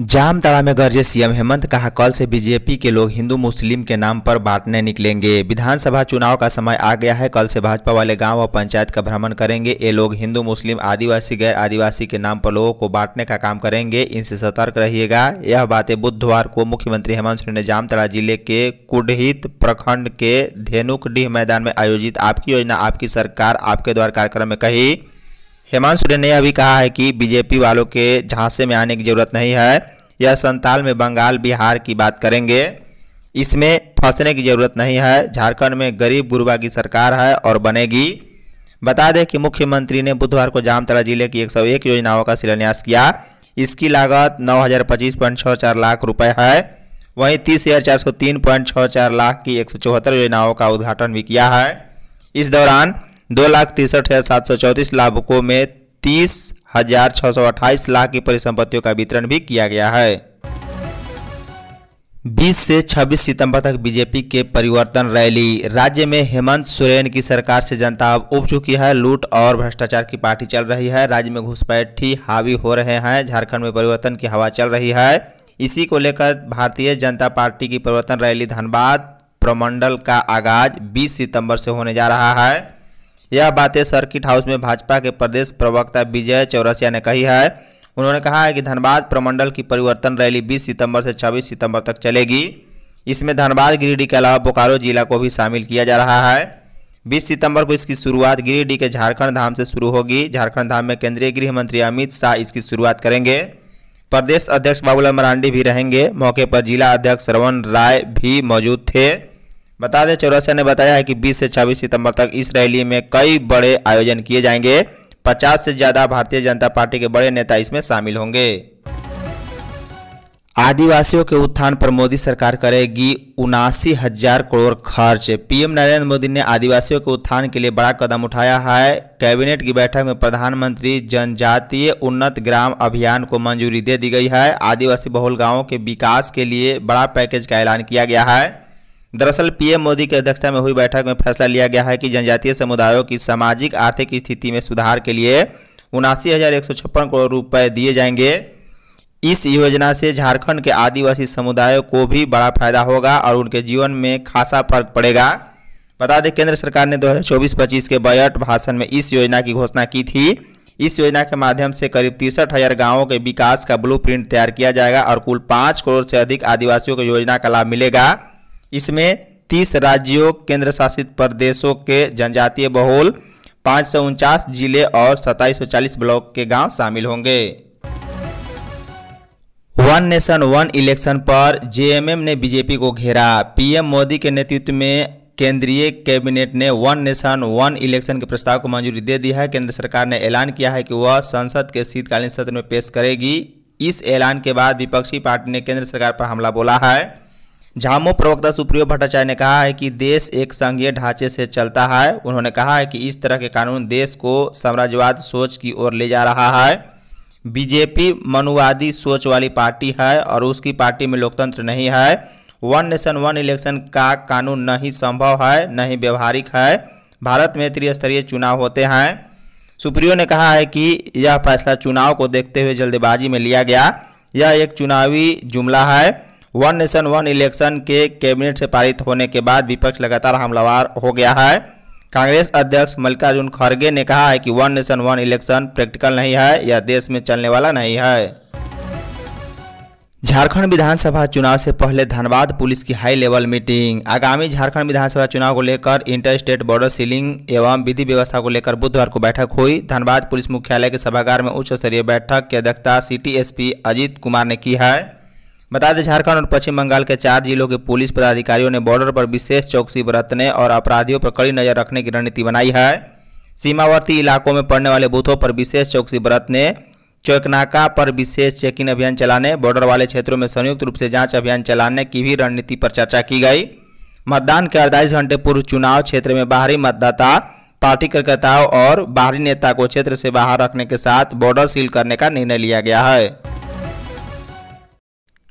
जामताड़ा में गर्जे सीएम हेमंत कहा कल से बीजेपी के लोग हिंदू मुस्लिम के नाम पर बांटने निकलेंगे विधानसभा चुनाव का समय आ गया है कल से भाजपा वाले गांव और पंचायत का भ्रमण करेंगे ये लोग हिंदू मुस्लिम आदिवासी गैर आदिवासी के नाम पर लोगों को बांटने का काम करेंगे इनसे सतर्क रहिएगा यह बातें बुधवार को मुख्यमंत्री हेमंत सोरेन ने जामताड़ा जिले के कुडहित प्रखंड के धेनुकडीह मैदान में आयोजित आपकी योजना आपकी सरकार आपके द्वारा कार्यक्रम में कही हेमंत सोरेन ने अभी कहा है कि बीजेपी वालों के झांसे में आने की जरूरत नहीं है यह संताल में बंगाल बिहार की बात करेंगे इसमें फंसने की जरूरत नहीं है झारखंड में गरीब गुरबा की सरकार है और बनेगी बता दें कि मुख्यमंत्री ने बुधवार को जामतला जिले की 101 योजनाओं का शिलान्यास किया इसकी लागत नौ लाख रुपए है वहीं तीस हजार चार सौ तीन पॉइंट छः चार लाख की एक सौ चौहत्तर योजनाओं का उद्घाटन भी किया है इस दौरान दो लाख तिरसठ हज़ार सात सौ चौंतीस लाभकों में तीस हजार छह सौ अट्ठाईस लाख की परिसंपत्तियों का वितरण भी किया गया है 20 से 26 सितंबर तक बीजेपी के परिवर्तन रैली राज्य में हेमंत सोरेन की सरकार से जनता अब उब चुकी है लूट और भ्रष्टाचार की पार्टी चल रही है राज्य में घुसपैठी हावी हो रहे हैं झारखंड में परिवर्तन की हवा चल रही है इसी को लेकर भारतीय जनता पार्टी की परिवर्तन रैली धनबाद प्रमंडल का आगाज 20 सितंबर से होने जा रहा है यह बातें सर्किट हाउस में भाजपा के प्रदेश प्रवक्ता विजय चौरसिया ने कही है उन्होंने कहा है कि धनबाद प्रमंडल की परिवर्तन रैली 20 सितंबर से 26 सितंबर तक चलेगी इसमें धनबाद गिरिडीह के अलावा बोकारो जिला को भी शामिल किया जा रहा है 20 सितंबर को इसकी शुरुआत गिरिडीह के झारखंड धाम से शुरू होगी झारखंड धाम में केंद्रीय गृह मंत्री अमित शाह इसकी शुरुआत करेंगे प्रदेश अध्यक्ष बाबूलाल मरांडी भी रहेंगे मौके पर जिला अध्यक्ष श्रवण राय भी मौजूद थे बता दें चौरसिया ने बताया है कि 20 से 26 सितंबर तक इस रैली में कई बड़े आयोजन किए जाएंगे 50 से ज़्यादा भारतीय जनता पार्टी के बड़े नेता इसमें शामिल होंगे आदिवासियों के उत्थान पर मोदी सरकार करेगी उनासी हजार करोड़ खर्च पीएम नरेंद्र मोदी ने आदिवासियों के उत्थान के लिए बड़ा कदम उठाया है कैबिनेट की बैठक में प्रधानमंत्री जनजातीय उन्नत ग्राम अभियान को मंजूरी दे दी गई है आदिवासी बहुल गांवों के विकास के लिए बड़ा पैकेज का ऐलान किया गया है दरअसल पीएम मोदी की अध्यक्षता में हुई बैठक में फैसला लिया गया है कि जनजातीय समुदायों की सामाजिक आर्थिक स्थिति में सुधार के लिए उनासी करोड़ रुपये दिए जाएंगे इस योजना से झारखंड के आदिवासी समुदायों को भी बड़ा फायदा होगा और उनके जीवन में खासा फर्क पड़ेगा बता दें केंद्र सरकार ने 2024-25 के बजट भाषण में इस योजना की घोषणा की थी इस योजना के माध्यम से करीब तिरसठ हजार गाँवों के विकास का ब्लूप्रिंट तैयार किया जाएगा और कुल पाँच करोड़ से अधिक आदिवासियों को योजना का लाभ मिलेगा इसमें तीस राज्यों केंद्र शासित प्रदेशों के जनजातीय बहुल पाँच सौ उनचास जिले और सत्ताईस सौ चालीस ब्लॉक के गांव शामिल होंगे वन नेशन वन इलेक्शन पर जेएमएम ने बीजेपी को घेरा पीएम मोदी के नेतृत्व में केंद्रीय कैबिनेट ने वन नेशन वन इलेक्शन के प्रस्ताव को मंजूरी दे दी है केंद्र सरकार ने ऐलान किया है कि वह संसद के शीतकालीन सत्र में पेश करेगी इस ऐलान के बाद विपक्षी पार्टी ने केंद्र सरकार पर हमला बोला है झामो प्रवक्ता सुप्रियो भट्टाचार्य ने कहा है कि देश एक संघीय ढांचे से चलता है उन्होंने कहा है कि इस तरह के कानून देश को साम्राज्यवाद सोच की ओर ले जा रहा है बीजेपी मनुवादी सोच वाली पार्टी है और उसकी पार्टी में लोकतंत्र नहीं है वन नेशन वन इलेक्शन का कानून न ही संभव है न ही व्यवहारिक है भारत में त्रिस्तरीय चुनाव होते हैं सुप्रियो ने कहा है कि यह फैसला चुनाव को देखते हुए जल्दबाजी में लिया गया यह एक चुनावी जुमला है वन नेशन वन इलेक्शन के कैबिनेट से पारित होने के बाद विपक्ष लगातार हमलावार हो गया है कांग्रेस अध्यक्ष मल्लिकार्जुन खड़गे ने कहा है कि one nation one election practical नहीं है या देश में चलने वाला नहीं है झारखंड विधानसभा चुनाव से पहले धनबाद पुलिस की हाई लेवल मीटिंग आगामी झारखंड विधानसभा चुनाव को लेकर इंटर स्टेट बॉर्डर सीलिंग एवं विधि व्यवस्था को लेकर बुधवार को बैठक हुई धनबाद पुलिस मुख्यालय के सभागार में उच्च स्तरीय बैठक की अध्यक्षता सिटी एसपी अजीत कुमार ने की है बता दें झारखंड और पश्चिम बंगाल के चार जिलों के पुलिस पदाधिकारियों ने बॉर्डर पर विशेष चौकसी बरतने और अपराधियों पर कड़ी नजर रखने की रणनीति बनाई है सीमावर्ती इलाकों में पड़ने वाले बूथों पर विशेष चौकसी बरतने चौकनाका पर विशेष चेकिंग अभियान चलाने बॉर्डर वाले क्षेत्रों में संयुक्त रूप से जांच अभियान चलाने की भी रणनीति पर चर्चा की गई मतदान के अड़तालीस घंटे पूर्व चुनाव क्षेत्र में बाहरी मतदाता पार्टी कार्यकर्ताओं और बाहरी नेता को क्षेत्र से बाहर रखने के साथ बॉर्डर सील करने का निर्णय लिया गया है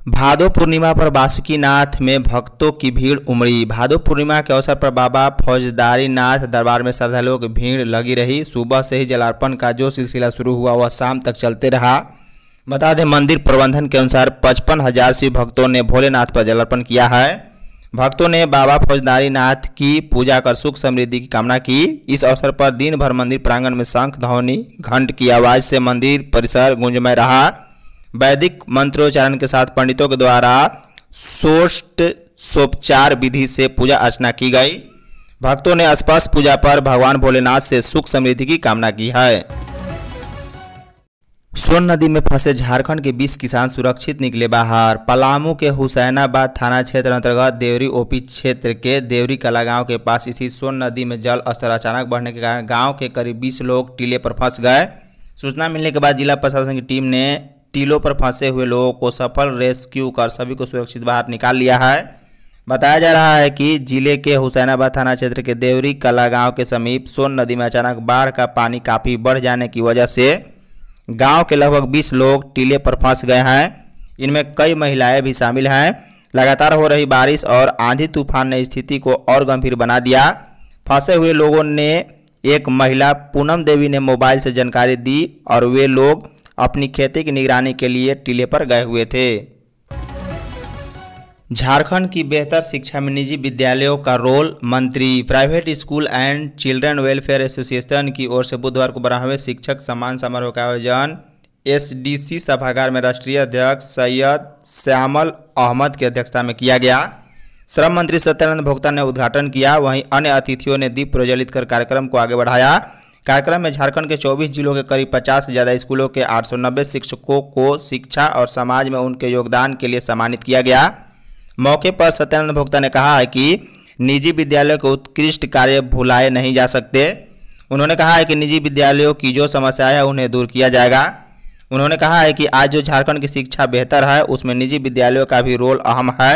भादो पूर्णिमा पर वासुकीनाथ में भक्तों की भीड़ उमड़ी भादो पूर्णिमा के अवसर पर बाबा फौजदारी नाथ दरबार में श्रद्धालुओं की भीड़ लगी रही सुबह से ही जलार्पण का जो सिलसिला शुरू हुआ वह शाम तक चलते रहा बता दें मंदिर प्रबंधन के अनुसार पचपन हजार से भक्तों ने भोलेनाथ पर जलार्पण किया है भक्तों ने बाबा फौजदारी नाथ की पूजा कर सुख समृद्धि की कामना की इस अवसर पर दिन भर मंदिर प्रांगण में शंख ध्वनि घंट की आवाज़ से मंदिर परिसर गुंजमय रहा वैदिक मंत्रोच्चारण के साथ पंडितों के द्वारा सोष्ट सोपचार विधि से पूजा अर्चना की गई भक्तों ने स्पर्श पूजा पर भगवान भोलेनाथ से सुख समृद्धि की कामना की है सोन नदी में फंसे झारखंड के 20 किसान सुरक्षित निकले बाहर पलामू के हुसैनाबाद थाना क्षेत्र अंतर्गत देवरी ओपी क्षेत्र के देवरी कला गांव के पास स्थित सोन नदी में जल स्तर अचानक बढ़ने के कारण गांव के करीब 20 लोग टीले पर फंस गए सूचना मिलने के बाद जिला प्रशासन की टीम ने टीलों पर फंसे हुए लोगों को सफल रेस्क्यू कर सभी को सुरक्षित बाहर निकाल लिया है बताया जा रहा है कि जिले के हुसैनाबाद थाना क्षेत्र के देवरी कला गांव के समीप सोन नदी में अचानक बाढ़ का पानी काफ़ी बढ़ जाने की वजह से गांव के लगभग 20 लोग टीले पर फंस गए हैं इनमें कई महिलाएं भी शामिल हैं लगातार हो रही बारिश और आंधी तूफान ने स्थिति को और गंभीर बना दिया फंसे हुए लोगों ने एक महिला पूनम देवी ने मोबाइल से जानकारी दी और वे लोग अपनी खेती की निगरानी के लिए टीले पर गए हुए थे झारखंड की बेहतर शिक्षा में निजी विद्यालयों का रोल मंत्री private school and children welfare association की ओर से बुधवार को बारहवें शिक्षक सम्मान समारोह का आयोजन एसडीसी सभागार में राष्ट्रीय अध्यक्ष सैयद श्यामल अहमद की अध्यक्षता में किया गया श्रम मंत्री सत्यानंद भोक्ता ने उद्घाटन किया वहीं अन्य अतिथियों ने दीप प्रज्वलित कर कार्यक्रम को आगे बढ़ाया कार्यक्रम में झारखंड के 24 जिलों के करीब 50 से ज़्यादा स्कूलों के 890 शिक्षकों को शिक्षा और समाज में उनके योगदान के लिए सम्मानित किया गया मौके पर सत्यानंद भोक्ता ने कहा है कि निजी विद्यालयों के उत्कृष्ट कार्य भुलाए नहीं जा सकते उन्होंने कहा है कि निजी विद्यालयों की जो समस्याएं हैं उन्हें दूर किया जाएगा उन्होंने कहा है कि आज जो झारखंड की शिक्षा बेहतर है उसमें निजी विद्यालयों का भी रोल अहम है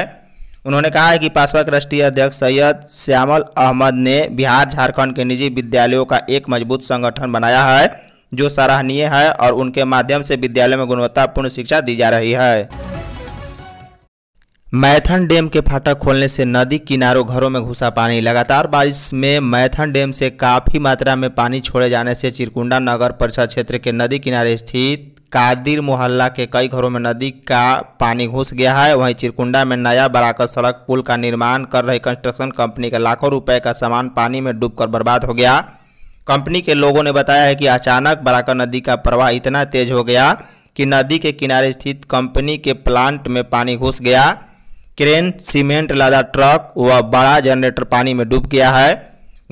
उन्होंने कहा है कि पासपा के राष्ट्रीय अध्यक्ष सैयद श्यामल अहमद ने बिहार झारखंड के निजी विद्यालयों का एक मजबूत संगठन बनाया है जो सराहनीय है और उनके माध्यम से विद्यालय में गुणवत्तापूर्ण शिक्षा दी जा रही है मैथन डैम के फाटक खोलने से नदी किनारों घरों में घुसा पानी लगातार बारिश में मैथन डैम से काफ़ी मात्रा में पानी छोड़े जाने से चिरकुंडा नगर परिषद क्षेत्र के नदी किनारे स्थित कादिर मोहल्ला के कई घरों में नदी का पानी घुस गया है वहीं चिरकुंडा में नया बराकर सड़क पुल का निर्माण कर रही कंस्ट्रक्शन कंपनी का लाखों रुपए का सामान पानी में डूबकर बर्बाद हो गया कंपनी के लोगों ने बताया है कि अचानक बराकर नदी का प्रवाह इतना तेज हो गया कि नदी के किनारे स्थित कंपनी के प्लांट में पानी घुस गया क्रेन सीमेंट लादा ट्रक व बड़ा जनरेटर पानी में डूब गया है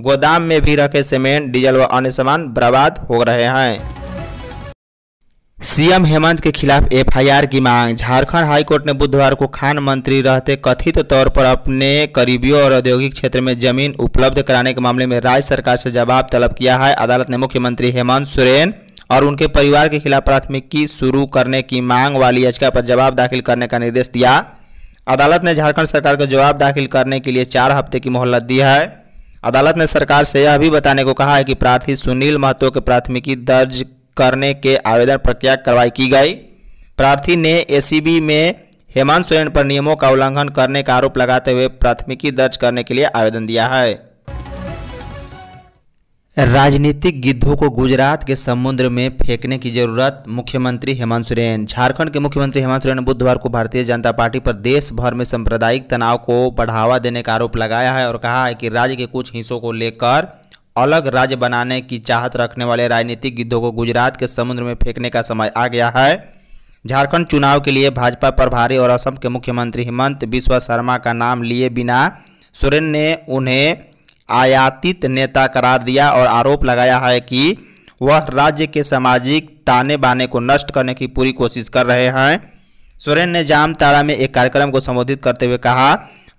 गोदाम में भी रखे सीमेंट डीजल व अन्य सामान बर्बाद हो रहे हैं सीएम हेमंत के खिलाफ एफआईआर की मांग झारखंड हाईकोर्ट ने बुधवार को खान मंत्री रहते कथित तौर पर अपने करीबियों और औद्योगिक क्षेत्र में जमीन उपलब्ध कराने के मामले में राज्य सरकार से जवाब तलब किया है अदालत ने मुख्यमंत्री हेमंत सोरेन और उनके परिवार के खिलाफ प्राथमिकी शुरू करने की मांग वाली याचिका पर जवाब दाखिल करने का निर्देश दिया अदालत ने झारखंड सरकार को जवाब दाखिल करने के लिए चार हफ्ते की मोहलत दी है अदालत ने सरकार से यह भी बताने को कहा है कि प्रार्थी सुनील महतो के प्राथमिकी दर्ज करने के आवेदन प्रक्रिया कार्रवाई की गई प्रार्थी ने एसीबी में हेमंत सोरेन पर नियमों का उल्लंघन करने का आरोप लगाते हुए प्राथमिकी दर्ज करने के लिए आवेदन दिया है राजनीतिक गिद्धों को गुजरात के समुद्र में फेंकने की जरूरत मुख्यमंत्री हेमंत सोरेन झारखंड के मुख्यमंत्री हेमंत सोरेन ने बुधवार को भारतीय जनता पार्टी पर देश भर में सांप्रदायिक तनाव को बढ़ावा देने का आरोप लगाया है और कहा है कि राज्य के कुछ हिस्सों को लेकर अलग राज्य बनाने की चाहत रखने वाले राजनीतिक गिद्धों को गुजरात के समुद्र में फेंकने का समय आ गया है झारखंड चुनाव के लिए भाजपा प्रभारी और असम के मुख्यमंत्री हेमंत बिश्व शर्मा का नाम लिए बिना सोरेन ने उन्हें आयातित नेता करार दिया और आरोप लगाया है कि वह राज्य के सामाजिक ताने बाने को नष्ट करने की पूरी कोशिश कर रहे हैं सोरेन ने जामताड़ा में एक कार्यक्रम को संबोधित करते हुए कहा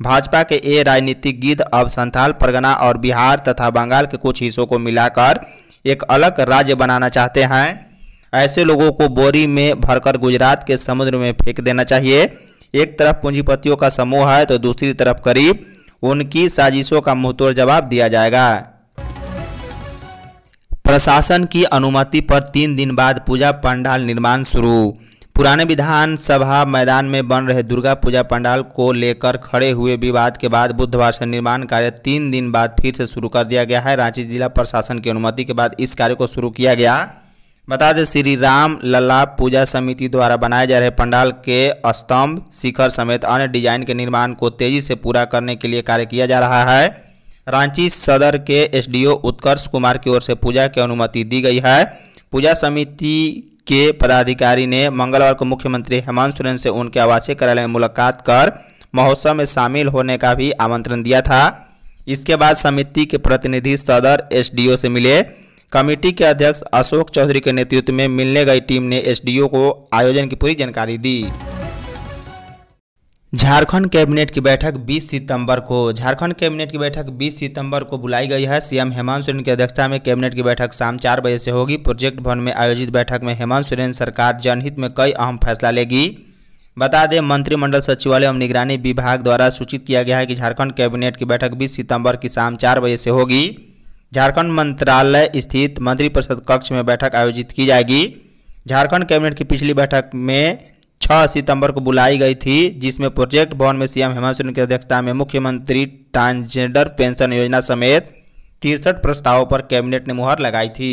भाजपा के ये गिद्ध अब संथाल परगना और बिहार तथा बंगाल के कुछ हिस्सों को मिलाकर एक अलग राज्य बनाना चाहते हैं ऐसे लोगों को बोरी में भरकर गुजरात के समुद्र में फेंक देना चाहिए एक तरफ पूंजीपतियों का समूह है तो दूसरी तरफ करीब उनकी साजिशों का मुंहतोड़ जवाब दिया जाएगा प्रशासन की अनुमति पर तीन दिन बाद पूजा पंडाल निर्माण शुरू पुराने विधानसभा मैदान में बन रहे दुर्गा पूजा पंडाल को लेकर खड़े हुए विवाद के बाद बुधवार से निर्माण कार्य तीन दिन बाद फिर से शुरू कर दिया गया है रांची जिला प्रशासन की अनुमति के बाद इस कार्य को शुरू किया गया बता दें श्री राम लला पूजा समिति द्वारा बनाए जा रहे पंडाल के स्तंभ शिखर समेत अन्य डिजाइन के निर्माण को तेजी से पूरा करने के लिए कार्य किया जा रहा है रांची सदर के एसडीओ उत्कर्ष कुमार की ओर से पूजा की अनुमति दी गई है पूजा समिति के पदाधिकारी ने मंगलवार को मुख्यमंत्री हेमंत सोरेन से उनके आवासीय कार्यालय में मुलाकात कर महोत्सव में शामिल होने का भी आमंत्रण दिया था इसके बाद समिति के प्रतिनिधि सदर एसडीओ से मिले कमेटी के अध्यक्ष अशोक चौधरी के नेतृत्व में मिलने गई टीम ने एसडीओ को आयोजन की पूरी जानकारी दी झारखंड कैबिनेट की बैठक 20 सितंबर को झारखंड कैबिनेट की बैठक 20 सितंबर को बुलाई गई है सीएम हेमंत सोरेन की अध्यक्षता में कैबिनेट की बैठक शाम चार बजे से होगी प्रोजेक्ट भवन में आयोजित बैठक में हेमंत सोरेन सरकार जनहित में कई अहम फैसला लेगी बता दें मंत्रिमंडल सचिवालय एवं निगरानी विभाग द्वारा सूचित किया गया है कि झारखंड कैबिनेट की बैठक बीस सितम्बर की शाम चार बजे से होगी झारखंड मंत्रालय स्थित मंत्रिपरिषद कक्ष में बैठक आयोजित की जाएगी झारखंड कैबिनेट की पिछली बैठक में छह सितंबर को बुलाई गई थी जिसमें प्रोजेक्ट भवन में सीएम हेमंत सोरेन की अध्यक्षता में मुख्यमंत्री ट्रांसजेंडर पेंशन योजना समेत तिरसठ प्रस्तावों पर कैबिनेट ने मुहर लगाई थी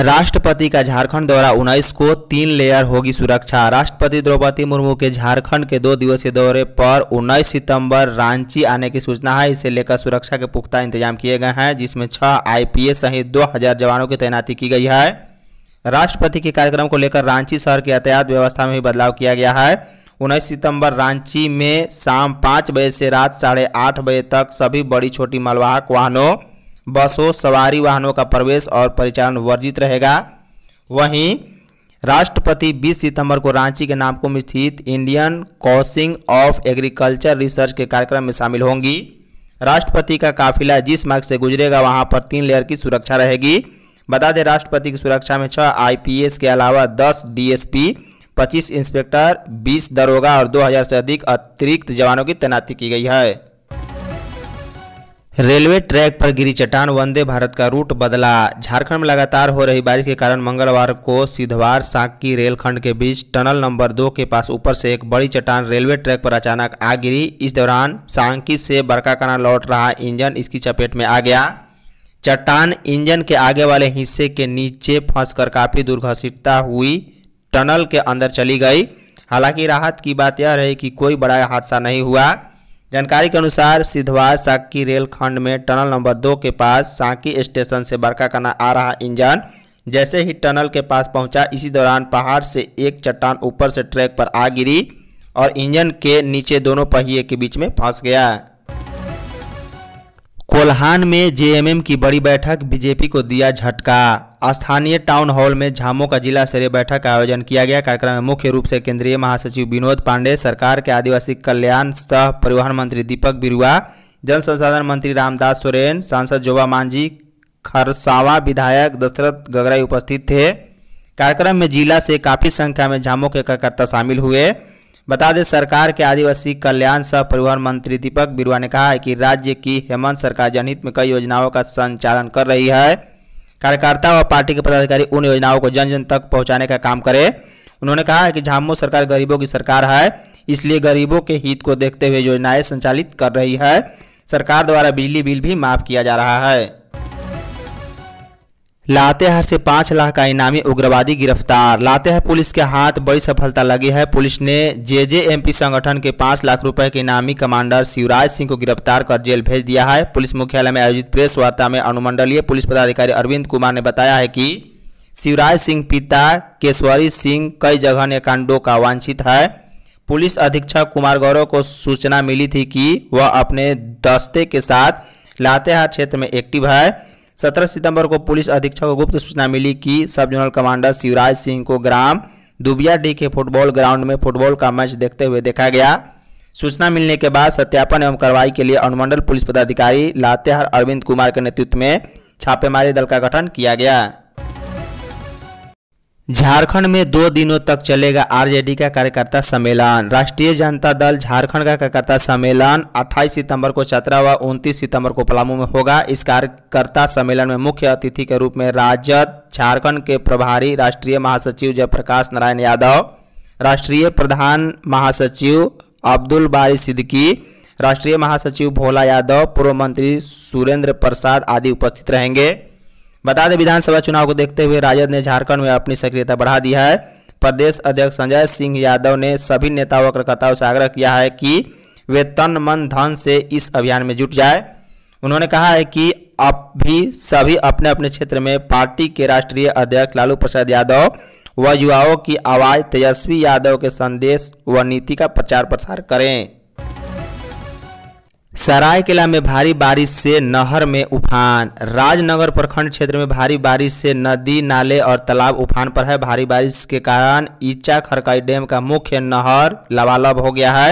राष्ट्रपति का झारखंड दौरा उन्नीस को तीन लेयर होगी सुरक्षा राष्ट्रपति द्रौपदी मुर्मू के झारखंड के दो दिवसीय दौरे पर 19 सितंबर रांची आने की सूचना है इसे लेकर सुरक्षा के पुख्ता इंतजाम किए गए हैं जिसमें छह आईपीएस सहित 2000 जवानों की तैनाती की गई है राष्ट्रपति के कार्यक्रम को लेकर रांची शहर की यातायात व्यवस्था में भी बदलाव किया गया है उन्नीस सितंबर रांची में शाम पाँच बजे से रात साढ़े आठ बजे तक सभी बड़ी छोटी मालवाहक वाहनों बसों सवारी वाहनों का प्रवेश और परिचालन वर्जित रहेगा वहीं राष्ट्रपति 20 सितंबर को रांची के नामकुम स्थित इंडियन कॉसिंग ऑफ एग्रीकल्चर रिसर्च के कार्यक्रम में शामिल होंगी राष्ट्रपति का काफिला जिस मार्ग से गुजरेगा वहाँ पर तीन लेयर की सुरक्षा रहेगी बता दें राष्ट्रपति की सुरक्षा में छः आईपीएस के अलावा दस डीएसपी 25 इंस्पेक्टर 20 दरोगा और 2000 से अधिक अतिरिक्त जवानों की तैनाती की गई है रेलवे ट्रैक पर गिरी चट्टान वंदे भारत का रूट बदला झारखंड में लगातार हो रही बारिश के कारण मंगलवार को सिधवार सांकी रेलखंड के बीच टनल नंबर दो के पास ऊपर से एक बड़ी चट्टान रेलवे ट्रैक पर अचानक आ गिरी इस दौरान सांकी से बड़का कना लौट रहा इंजन इसकी चपेट में आ गया चट्टान इंजन के आगे वाले हिस्से के नीचे फंसकर काफ़ी दूर घसीटता हुई टनल के अंदर चली गई हालांकि राहत की बात यह रही कि कोई बड़ा हादसा नहीं हुआ जानकारी के अनुसार सिद्धवार साकी रेलखंड में टनल नंबर दो के पास साकी स्टेशन से करना आ रहा इंजन जैसे ही टनल के पास पहुंचा इसी दौरान पहाड़ से एक चट्टान ऊपर से ट्रैक पर आ गिरी और इंजन के नीचे दोनों पहिए के बीच में फंस गया कोल्हान में जेएमएम की बड़ी बैठक बीजेपी को दिया झटका स्थानीय टाउन हॉल में झामो का जिला स्तरीय बैठक का आयोजन किया गया कार्यक्रम में मुख्य रूप से केंद्रीय महासचिव विनोद पांडे सरकार के आदिवासी कल्याण सह परिवहन मंत्री दीपक बिरुआ जल संसाधन मंत्री रामदास सोरेन सांसद जोबा मांझी खरसावा विधायक दशरथ गगराई उपस्थित थे कार्यक्रम में जिला से काफ़ी संख्या में झामो के कार्यकर्ता शामिल हुए बता दें सरकार के आदिवासी कल्याण सह परिवहन मंत्री दीपक बिरुआ ने कहा है कि राज्य की हेमंत सरकार जनहित में कई योजनाओं का संचालन कर रही है कार्यकर्ता और पार्टी के पदाधिकारी उन योजनाओं को जन जन तक पहुंचाने का काम करें उन्होंने कहा है कि झामो सरकार गरीबों की सरकार है इसलिए गरीबों के हित को देखते हुए योजनाएं संचालित कर रही है सरकार द्वारा बिजली बिल भी माफ किया जा रहा है लातेहार से पाँच लाख का इनामी उग्रवादी गिरफ्तार लातेहार पुलिस के हाथ बड़ी सफलता लगी है पुलिस ने जेजेएमपी संगठन के पाँच लाख रुपए के इनामी कमांडर शिवराज सिंह को गिरफ्तार कर जेल भेज दिया है पुलिस मुख्यालय में आयोजित प्रेस वार्ता में अनुमंडलीय पुलिस पदाधिकारी अरविंद कुमार ने बताया है कि शिवराज सिंह पिता केशवरी सिंह कई जगह ने कांडों का वांछित है पुलिस अधीक्षक कुमार गौरव को सूचना मिली थी कि वह अपने दस्ते के साथ लातेहार क्षेत्र में एक्टिव है सत्रह सितंबर को पुलिस अधीक्षक को गुप्त सूचना मिली कि सब जोनल कमांडर शिवराज सिंह को ग्राम दुबिया डी के फुटबॉल ग्राउंड में फुटबॉल का मैच देखते हुए देखा गया सूचना मिलने के बाद सत्यापन एवं कार्रवाई के लिए अनुमंडल पुलिस पदाधिकारी लातेहार अरविंद कुमार के नेतृत्व में छापेमारी दल का गठन किया गया झारखंड में दो दिनों तक चलेगा आरजेडी का कार्यकर्ता सम्मेलन राष्ट्रीय जनता दल झारखंड का कार्यकर्ता सम्मेलन 28 सितंबर को चतरा व 29 सितंबर को पलामू में होगा इस कार्यकर्ता सम्मेलन में मुख्य अतिथि के रूप में राजद झारखंड के प्रभारी राष्ट्रीय महासचिव जयप्रकाश नारायण यादव राष्ट्रीय प्रधान महासचिव अब्दुल बारी सिद्दकी राष्ट्रीय महासचिव भोला यादव पूर्व मंत्री सुरेंद्र प्रसाद आदि उपस्थित रहेंगे बता दें विधानसभा चुनाव को देखते हुए राजद ने झारखंड में अपनी सक्रियता बढ़ा दी है प्रदेश अध्यक्ष संजय सिंह यादव ने सभी नेताओं और कार्यकर्ताओं से आग्रह किया है कि वे तन मन धन से इस अभियान में जुट जाए उन्होंने कहा है कि अब भी सभी अपने अपने क्षेत्र में पार्टी के राष्ट्रीय अध्यक्ष लालू प्रसाद यादव व युवाओं की आवाज़ तेजस्वी यादव के संदेश व नीति का प्रचार प्रसार करें सरायकेला में भारी बारिश से नहर में उफान राजनगर प्रखंड क्षेत्र में भारी बारिश से नदी नाले और तालाब उफान पर है भारी बारिश के कारण ईचा खरकाई डैम का मुख्य नहर लबालब हो गया है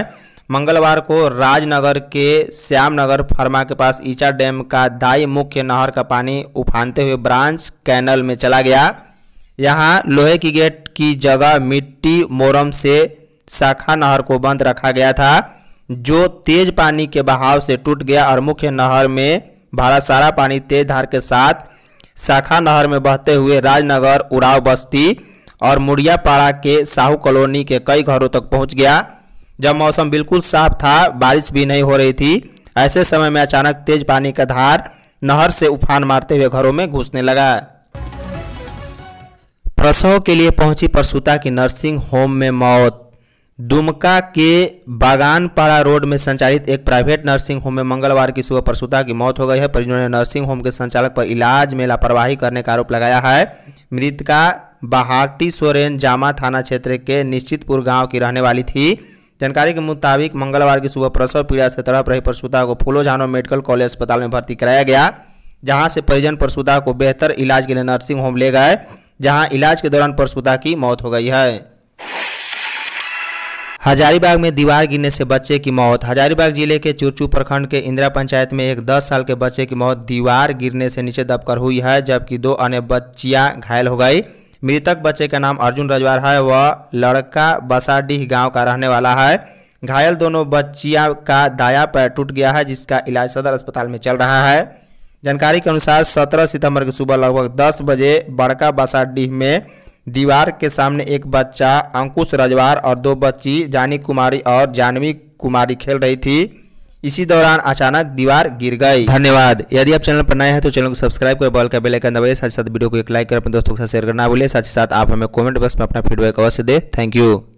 मंगलवार को राजनगर के श्यामनगर फर्मा के पास ईचा डैम का दाई मुख्य नहर का पानी उफानते हुए ब्रांच कैनल में चला गया यहाँ लोहे की गेट की जगह मिट्टी मोरम से शाखा नहर को बंद रखा गया था जो तेज पानी के बहाव से टूट गया और मुख्य नहर में भरा सारा पानी तेज धार के साथ शाखा नहर में बहते हुए राजनगर उड़ाव बस्ती और मुड़ियापाड़ा के साहू कॉलोनी के कई घरों तक पहुंच गया जब मौसम बिल्कुल साफ था बारिश भी नहीं हो रही थी ऐसे समय में अचानक तेज पानी का धार नहर से उफान मारते हुए घरों में घुसने लगा प्रसव के लिए पहुंची परसुता की नर्सिंग होम में मौत दुमका के बागानपाड़ा रोड में संचालित एक प्राइवेट नर्सिंग होम में मंगलवार की सुबह प्रसूता की मौत हो गई है परिजनों ने नर्सिंग होम के संचालक पर इलाज में लापरवाही करने का आरोप लगाया है मृतका बहाटी सोरेन जामा थाना क्षेत्र के निश्चितपुर गांव की रहने वाली थी जानकारी के मुताबिक मंगलवार की सुबह प्रसव पीड़ा से तड़प रही प्रसूता को फूलोझानो मेडिकल कॉलेज अस्पताल में भर्ती कराया गया जहाँ से परिजन प्रसूता को बेहतर इलाज के लिए नर्सिंग होम ले गए जहाँ इलाज के दौरान प्रसूता की मौत हो गई है हजारीबाग में दीवार गिरने से बच्चे की मौत हजारीबाग जिले के चुरचू प्रखंड के इंदिरा पंचायत में एक 10 साल के बच्चे की मौत दीवार गिरने से नीचे दबकर हुई है जबकि दो अन्य बच्चियां घायल हो गई मृतक बच्चे का नाम अर्जुन रजवार है वह लड़का बसाडीह गांव का रहने वाला है घायल दोनों बच्चिया का दाया पैर टूट गया है जिसका इलाज सदर अस्पताल में चल रहा है जानकारी के अनुसार सत्रह सितंबर की सुबह लगभग दस बजे बड़का बसाडीह में दीवार के सामने एक बच्चा अंकुश रजवार और दो बच्ची जानी कुमारी और जानवी कुमारी खेल रही थी इसी दौरान अचानक दीवार गिर गई धन्यवाद यदि आप चैनल पर नए हैं तो चैनल को सब्सक्राइब कर बॉल का बेल आइकन दबाइए साथ ही साथ वीडियो को एक लाइक कर अपने दोस्तों के साथ शेयर करना भूलिए साथ ही साथ आप हमें कमेंट बॉक्स में अपना फीडबैक अवश्य दे थैंक यू